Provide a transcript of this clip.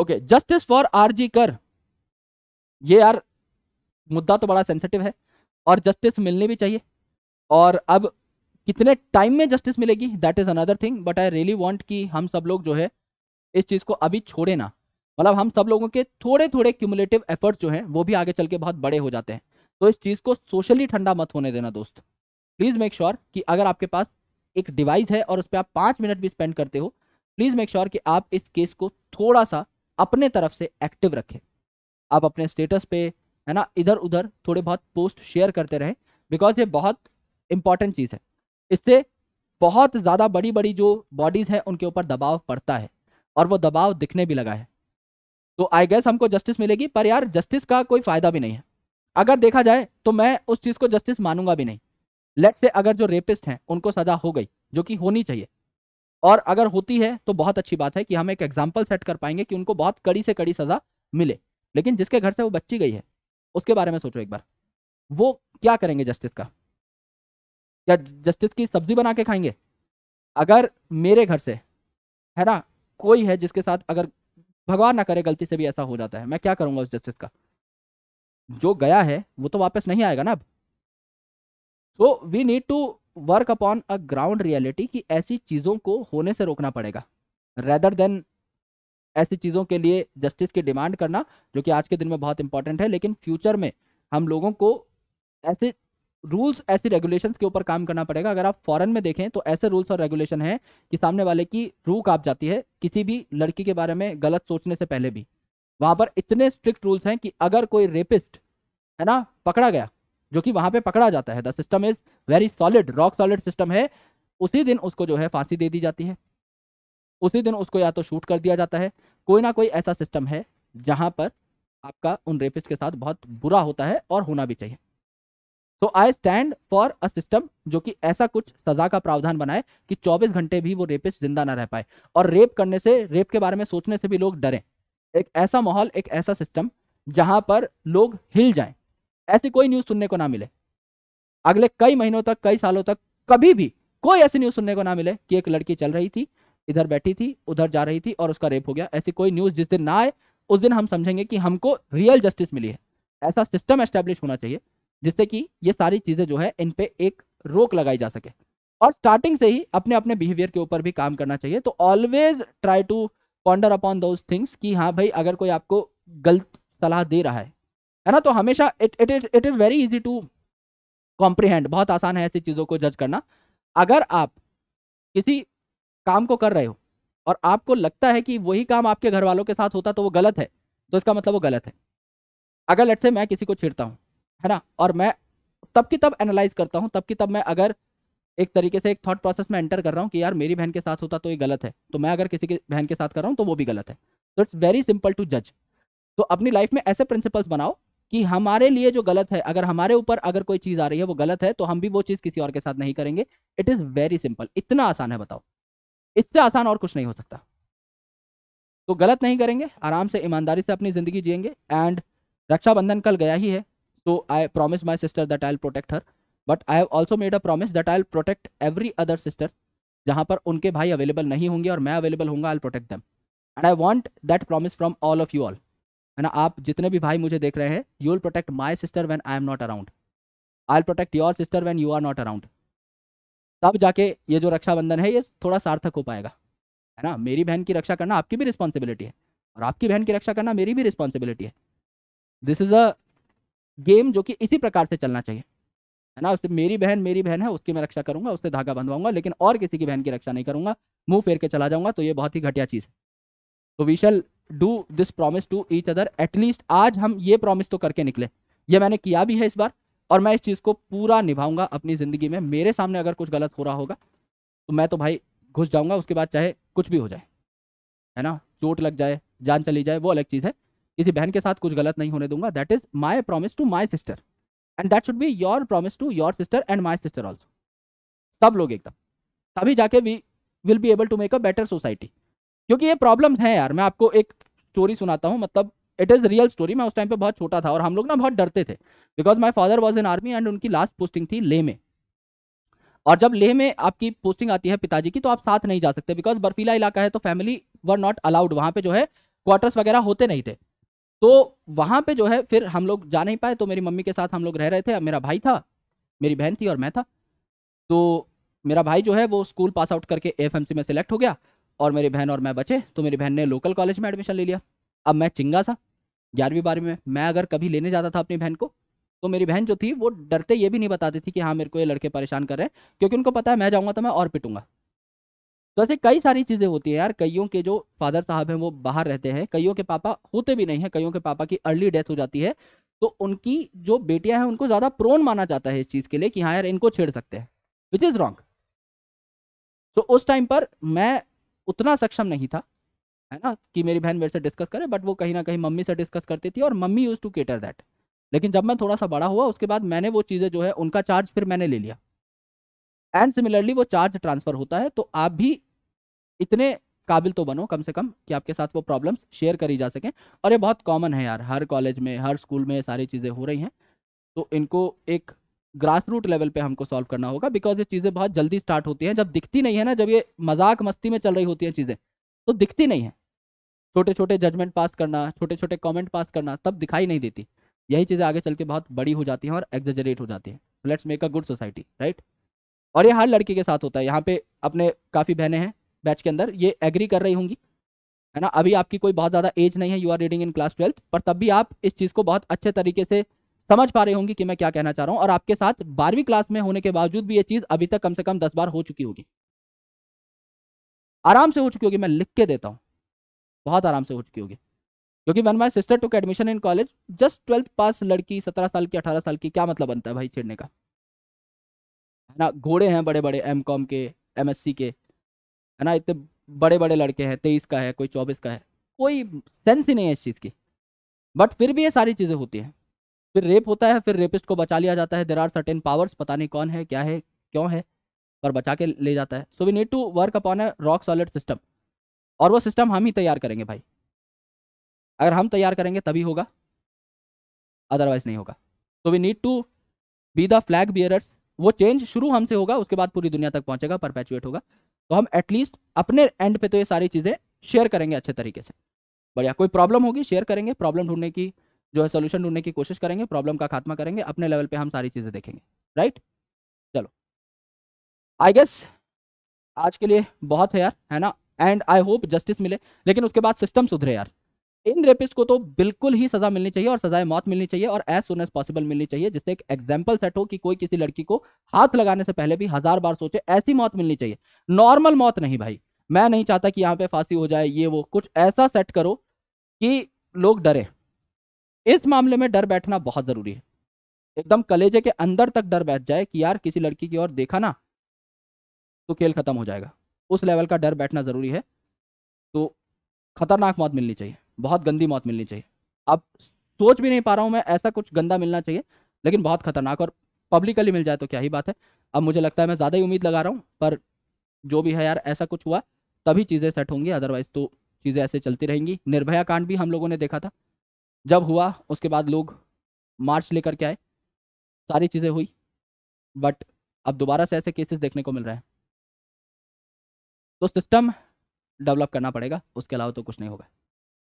okay justice for RG कर ये यार मुद्दा तो बड़ा सेंसिटिव है और जस्टिस मिलनी भी चाहिए और अब कितने टाइम में जस्टिस मिलेगी that is another thing but I really want कि हम सब लोग जो है इस चीज़ को अभी छोड़े ना मतलब हम सब लोगों के थोड़े थोड़े क्यूमुलेटिव एफर्ट जो हैं वो भी आगे चल के बहुत बड़े हो जाते हैं तो इस चीज़ को सोशली ठंडा मत होने देना दोस्त प्लीज़ मेक श्योर कि अगर आपके पास एक डिवाइस है और उस पर आप पाँच मिनट भी स्पेंड करते हो प्लीज़ मेक श्योर कि आप इस केस को थोड़ा सा अपने तरफ से एक्टिव रखें आप अपने स्टेटस पे है ना इधर उधर थोड़े बहुत पोस्ट शेयर करते रहें बिकॉज ये बहुत इंपॉर्टेंट चीज़ है इससे बहुत ज़्यादा बड़ी बड़ी जो बॉडीज़ हैं उनके ऊपर दबाव पड़ता है और वो दबाव दिखने भी लगा है तो आई गेस हमको जस्टिस मिलेगी पर यार जस्टिस का कोई फ़ायदा भी नहीं है अगर देखा जाए तो मैं उस चीज़ को जस्टिस मानूंगा भी नहीं लेट से अगर जो रेपिस्ट हैं उनको सज़ा हो गई जो कि होनी चाहिए और अगर होती है तो बहुत अच्छी बात है कि हम एक एग्जाम्पल सेट कर पाएंगे कि उनको बहुत कड़ी से कड़ी सजा मिले लेकिन जिसके घर से वो बच्ची गई है उसके बारे में सोचो एक बार वो क्या करेंगे जस्टिस का क्या जस्टिस की सब्जी बना के खाएंगे अगर मेरे घर से है ना कोई है जिसके साथ अगर भगवान ना करे गलती से भी ऐसा हो जाता है मैं क्या करूंगा उस जस्टिस का जो गया है वो तो वापस नहीं आएगा ना अब so we need to work upon a ground reality कि ऐसी चीज़ों को होने से रोकना पड़ेगा रेदर देन ऐसी चीज़ों के लिए जस्टिस की डिमांड करना जो कि आज के दिन में बहुत इंपॉर्टेंट है लेकिन फ्यूचर में हम लोगों को ऐसे रूल्स ऐसी रेगुलेशंस के ऊपर काम करना पड़ेगा अगर आप फॉरेन में देखें तो ऐसे रूल्स और रेगुलेशन हैं कि सामने वाले की रू काप जाती है किसी भी लड़की के बारे में गलत सोचने से पहले भी वहाँ पर इतने स्ट्रिक्ट रूल्स हैं कि अगर कोई रेपिस्ट है ना पकड़ा गया जो कि वहाँ पे पकड़ा जाता है the system is very solid rock solid system है उसी दिन उसको जो है फांसी दे दी जाती है उसी दिन उसको या तो शूट कर दिया जाता है कोई ना कोई ऐसा सिस्टम है जहां पर आपका उन रेपिस के साथ बहुत बुरा होता है और होना भी चाहिए तो I stand for a system जो कि ऐसा कुछ सजा का प्रावधान बनाए कि 24 घंटे भी वो रेपिस जिंदा ना रह पाए और रेप करने से रेप के बारे में सोचने से भी लोग डरें एक ऐसा माहौल एक ऐसा सिस्टम जहां पर लोग हिल जाए ऐसी कोई न्यूज़ सुनने को ना मिले अगले कई महीनों तक कई सालों तक कभी भी कोई ऐसी न्यूज सुनने को ना मिले कि एक लड़की चल रही थी इधर बैठी थी उधर जा रही थी और उसका रेप हो गया ऐसी कोई न्यूज जिस दिन ना आए उस दिन हम समझेंगे कि हमको रियल जस्टिस मिली है ऐसा सिस्टम एस्टेब्लिश होना चाहिए जिससे कि ये सारी चीजें जो है इन पे एक रोक लगाई जा सके और स्टार्टिंग से ही अपने अपने बिहेवियर के ऊपर भी काम करना चाहिए तो always try to ponder upon those things कि हाँ भाई अगर कोई आपको गलत सलाह दे रहा है है ना तो हमेशा it it is it is very easy to comprehend बहुत आसान है ऐसी चीज़ों को जज करना अगर आप किसी काम को कर रहे हो और आपको लगता है कि वही काम आपके घर वालों के साथ होता तो वो गलत है तो इसका मतलब वो गलत है अगर लट से मैं किसी को छेड़ता हूँ है ना और मैं तब की तब एनालाइज करता हूँ तब की तब मैं अगर एक तरीके से एक थॉट प्रोसेस में एंटर कर रहा हूँ कि यार मेरी बहन के साथ होता तो ये गलत है तो मैं अगर किसी के बहन के साथ कर रहा हूँ तो वो भी गलत है तो इट्स वेरी सिंपल टू जज तो अपनी लाइफ में ऐसे प्रिंसिपल्स बनाओ कि हमारे लिए जो गलत है अगर हमारे ऊपर अगर कोई चीज आ रही है वो गलत है तो हम भी वो चीज किसी और के साथ नहीं करेंगे इट इज वेरी सिंपल इतना आसान है बताओ इससे आसान और कुछ नहीं हो सकता तो गलत नहीं करेंगे आराम से ईमानदारी से अपनी जिंदगी जियेंगे एंड रक्षाबंधन कल गया ही है so I promise my sister that I protect her but I have also made a promise that I protect every other sister जहाँ पर उनके भाई अवेलेबल नहीं होंगे और मैं अवेलेबल होंगे I protect them and I want that promise from all of you all है ना आप जितने भी भाई मुझे देख रहे हैं you will protect my sister when I am not around I will protect your sister when you are not around तब जाके ये जो रक्षाबंधन है ये थोड़ा सार्थक हो पाएगा है ना मेरी बहन की रक्षा करना आपकी भी रिस्पॉन्सिबिलिटी है और आपकी बहन की रक्षा करना मेरी भी रिस्पॉन्सिबिलिटी है दिस इज़ अ गेम जो कि इसी प्रकार से चलना चाहिए है ना उससे मेरी बहन मेरी बहन है उसकी मैं रक्षा करूंगा उससे धागा बंधवाऊंगा लेकिन और किसी की बहन की रक्षा नहीं करूंगा मुंह फेर के चला जाऊंगा तो ये बहुत ही घटिया चीज़ है तो we do this promise to each other at least आज हम ये प्रोमिस तो करके निकले ये मैंने किया भी है इस बार और मैं इस चीज़ को पूरा निभाऊंगा अपनी ज़िंदगी में मेरे सामने अगर कुछ गलत हो रहा होगा तो मैं तो भाई घुस जाऊंगा उसके बाद चाहे कुछ भी हो जाए है ना चोट लग जाए जान चली जाए वो अलग चीज़ है किसी बहन के साथ कुछ गलत नहीं होने दूंगा that is my promise to my sister and that should be your promise to your sister and my sister also सब लोग एकदम तभी जाके we will be able to make a better society क्योंकि ये प्रॉब्लम्स हैं यार मैं आपको एक स्टोरी सुनाता हूँ मतलब इट इज़ रियल स्टोरी मैं उस टाइम पे बहुत छोटा था और हम लोग ना बहुत डरते थे because my father was in army and उनकी लास्ट पोस्टिंग थी ले में और जब लेह में आपकी पोस्टिंग आती है पिताजी की तो आप साथ नहीं जा सकते बिकॉज बर्फीला इलाका है तो फैमिली वर नॉट अलाउड वहाँ पे जो है क्वार्टर्स वगैरह होते नहीं थे तो वहाँ पे जो है फिर हम लोग जा नहीं पाए तो मेरी मम्मी के साथ हम लोग रह रहे थे मेरा भाई था मेरी बहन थी और मैं था तो मेरा भाई जो है वो स्कूल पास आउट करके एफ में सेलेक्ट हो गया और मेरी बहन और मैं बचे तो मेरी बहन ने लोकल कॉलेज में एडमिशन ले लिया अब मैं चिंगा था ग्यारहवीं बारहवीं में मैं अगर कभी लेने जाता था अपनी बहन को तो मेरी बहन जो थी वो डरते ये भी नहीं बताती थी कि हाँ मेरे को ये लड़के परेशान कर रहे हैं क्योंकि उनको पता है मैं जाऊँगा तो मैं और पिटूंगा तो ऐसे कई सारी चीज़ें होती हैं यार कईयों के जो फादर साहब हैं वो बाहर रहते हैं कईयों के पापा होते भी नहीं हैं कईयों के पापा की अर्ली डेथ हो जाती है तो उनकी जो बेटियां हैं उनको ज़्यादा प्रोन माना जाता है इस चीज़ के लिए कि हाँ यार इनको छेड़ सकते हैं विच इज़ रॉन्ग तो उस टाइम पर मैं उतना सक्षम नहीं था है ना कि मेरी बहन मेरे से डिस्कस करे बट वो कहीं ना कहीं मम्मी से डिस्कस करती थी और mummy used to cater that लेकिन जब मैं थोड़ा सा बड़ा हुआ उसके बाद मैंने वो चीज़ें जो है उनका चार्ज फिर मैंने ले लिया एंड सिमिलरली वो चार्ज ट्रांसफ़र होता है तो आप भी इतने काबिल तो बनो कम से कम कि आपके साथ वो प्रॉब्लम्स शेयर करी जा सकें और ये बहुत कॉमन है यार हर कॉलेज में हर स्कूल में सारी चीज़ें हो रही हैं तो इनको एक ग्रास रूट लेवल पे हमको सॉल्व करना होगा बिकॉज ये चीज़ें बहुत जल्दी स्टार्ट होती हैं जब दिखती नहीं है ना जब ये मजाक मस्ती में चल रही होती हैं चीज़ें तो दिखती नहीं है छोटे छोटे जजमेंट पास करना छोटे छोटे कमेंट पास करना तब दिखाई नहीं देती यही चीज़ें आगे चल के बहुत बड़ी हो जाती हैं और एग्जेजरेट हो जाती है let's make a good society right और ये हर लड़की के साथ होता है यहाँ पे अपने काफ़ी बहनें हैं बैच के अंदर ये एग्री कर रही होंगी है ना अभी आपकी कोई बहुत ज़्यादा एज नहीं है you are reading in class twelfth पर तब भी आप इस चीज़ को बहुत अच्छे तरीके से समझ पा रहे होंगे कि मैं क्या कहना चाह रहा हूं और आपके साथ बारहवीं क्लास में होने के बावजूद भी ये चीज अभी तक कम से कम दस बार हो चुकी होगी आराम से हो चुकी होगी मैं लिख के देता हूँ बहुत आराम से हो चुकी होगी क्योंकि one my sister took admission in college just twelfth pass लड़की सत्रह साल की अठारह साल की क्या मतलब बनता है भाई छेड़ने का है ना घोड़े हैं बड़े बड़े एम कॉम के एम एस सी के है ना इतने बड़े बड़े लड़के हैं तेईस का है कोई चौबीस का है कोई सेंस ही नहीं है इस चीज़ की बट फिर भी ये सारी चीज़ें होती हैं फिर रेप होता है फिर रेपिस्ट को बचा लिया जाता है देर आर सर्टेन पावर्स पता नहीं कौन है क्या है क्यों है पर बचा के ले जाता है so we need to work upon a rock solid system और वो सिस्टम हम ही तैयार करेंगे भाई अगर हम तैयार करेंगे तभी होगा अदरवाइज नहीं होगा so we need to be the flag bearers वो चेंज शुरू हमसे होगा उसके बाद पूरी दुनिया तक पहुंचेगा परपैचुएट होगा तो हम एटलीस्ट अपने एंड पे तो ये सारी चीज़ें शेयर करेंगे अच्छे तरीके से बढ़िया कोई प्रॉब्लम होगी शेयर करेंगे प्रॉब्लम ढूंढने की जो है सोल्यूशन ढूंढने की कोशिश करेंगे प्रॉब्लम का खात्मा करेंगे अपने लेवल पर हम सारी चीज़ें देखेंगे राइट चलो आई गेस आज के लिए बहुत है यार है ना एंड आई होप जस्टिस मिले लेकिन उसके बाद सिस्टम सुधरे यार इन रेपिस्ट को तो बिल्कुल ही सजा मिलनी चाहिए और सजाए मौत मिलनी चाहिए और एज सुन एज पॉसिबल मिलनी चाहिए जिससे एक एग्जाम्पल सेट हो कि कोई किसी लड़की को हाथ लगाने से पहले भी हजार बार सोचे ऐसी मौत मिलनी चाहिए नॉर्मल मौत नहीं भाई मैं नहीं चाहता कि यहाँ पे फांसी हो जाए ये वो कुछ ऐसा सेट करो कि लोग डरे इस मामले में डर बैठना बहुत ज़रूरी है एकदम कलेजे के अंदर तक डर बैठ जाए कि यार किसी लड़की की ओर देखा ना तो खेल ख़त्म हो जाएगा उस लेवल का डर बैठना ज़रूरी है तो खतरनाक मौत मिलनी चाहिए बहुत गंदी मौत मिलनी चाहिए अब सोच भी नहीं पा रहा हूं मैं ऐसा कुछ गंदा मिलना चाहिए लेकिन बहुत खतरनाक और पब्लिकली मिल जाए तो क्या ही बात है अब मुझे लगता है मैं ज़्यादा ही उम्मीद लगा रहा हूँ पर जो भी है यार ऐसा कुछ हुआ तभी चीज़ें सेट होंगी अदरवाइज तो चीज़ें ऐसे चलती रहेंगी निर्भया कांड भी हम लोगों ने देखा था जब हुआ उसके बाद लोग मार्च लेकर के आए सारी चीज़ें हुई बट अब दोबारा से ऐसे केसेस देखने को मिल रहे हैं तो सिस्टम डेवलप करना पड़ेगा उसके अलावा तो कुछ नहीं होगा